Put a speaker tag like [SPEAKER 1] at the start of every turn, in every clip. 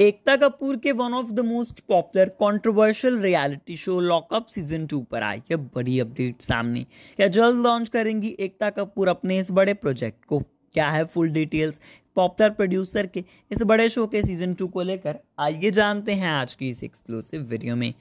[SPEAKER 1] एकता कपूर के one of the most popular controversial reality show lockup season two पर आई है बड़ी अपडेट सामने क्या जल्द लॉन्च करेंगी एकता कपूर अपने इस बड़े प्रोजेक्ट को क्या है फुल डिटेल्स पॉपुलर प्रोड्यूसर के इस बड़े शो के सीजन टू को लेकर आइए जानते हैं आज की इस एक्सक्लूसिव वीडियो में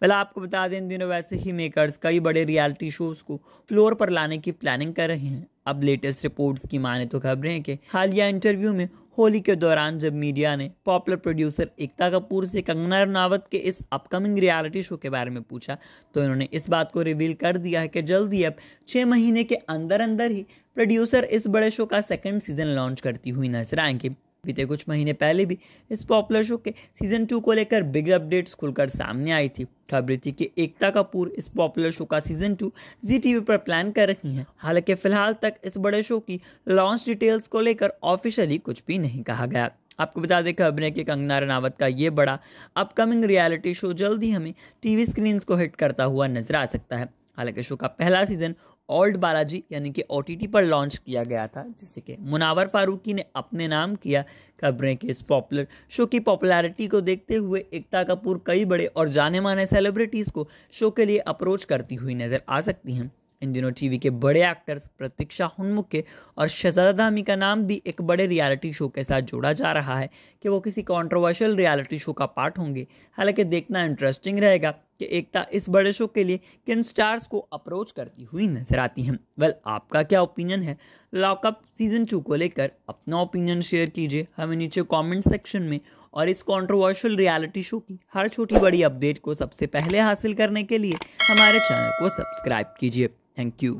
[SPEAKER 1] पहले आपको बता दें दिनों वैसे ही मेकर्स कई बड़े रियलिटी शोज को फ्लोर पर लाने की प्लानिंग कर रहे हैं अब लेटेस्ट रिपोर्ट्स की माने तो खबरें हैं कि हालिया इंटरव्यू में होली के दौरान जब मीडिया ने पॉपुलर प्रोड्यूसर एकता कपूर से कंगना रनावत के इस अपकमिंग रियलिटी शो के बारे में पूछा तो इन्होंने इस बात को रिवील कर दिया है कि जल्द ही अब छः महीने के अंदर अंदर ही प्रोड्यूसर इस बड़े शो का सेकंड सीजन लॉन्च करती हुई नजर आएंगे बीते कुछ महीने पहले भी इस पॉपुलर शो के सीजन टू को लेकर बिग अपडेट्स खुलकर सामने आई थी खबरें थी कि एकता कपूर इस पॉपुलर शो का सीजन टू जी टीवी पर प्लान कर रही हैं हालांकि फिलहाल तक इस बड़े शो की लॉन्च डिटेल्स को लेकर ऑफिशियली कुछ भी नहीं कहा गया आपको बता दें खबर है कि कंगना रनावत का ये बड़ा अपकमिंग रियलिटी शो जल्द ही हमें टीवी स्क्रीन को हिट करता हुआ नजर आ सकता है हालांकि शो का पहला सीजन ओल्ड बालाजी यानी कि ओ पर लॉन्च किया गया था जिसे कि मुनावर फारूकी ने अपने नाम किया खबरें के इस पॉपुलर शो की पॉपुलैरिटी को देखते हुए एकता कपूर कई बड़े और जाने माने सेलिब्रिटीज़ को शो के लिए अप्रोच करती हुई नज़र आ सकती हैं इन दिनों टीवी के बड़े एक्टर्स प्रतीक्षा हुनमुखे और शहजादा धामी का नाम भी एक बड़े रियलिटी शो के साथ जोड़ा जा रहा है कि वो किसी कंट्रोवर्शियल रियलिटी शो का पार्ट होंगे हालांकि देखना इंटरेस्टिंग रहेगा कि एकता इस बड़े शो के लिए किन स्टार्स को अप्रोच करती हुई नजर आती हैं वेल आपका क्या ओपिनियन है लॉकअप सीजन टू को लेकर अपना ओपिनियन शेयर कीजिए हमें नीचे कॉमेंट सेक्शन में और इस कॉन्ट्रोवर्शियल रियलिटी शो की हर छोटी बड़ी अपडेट को सबसे पहले हासिल करने के लिए हमारे चैनल को सब्सक्राइब कीजिए थैंक यू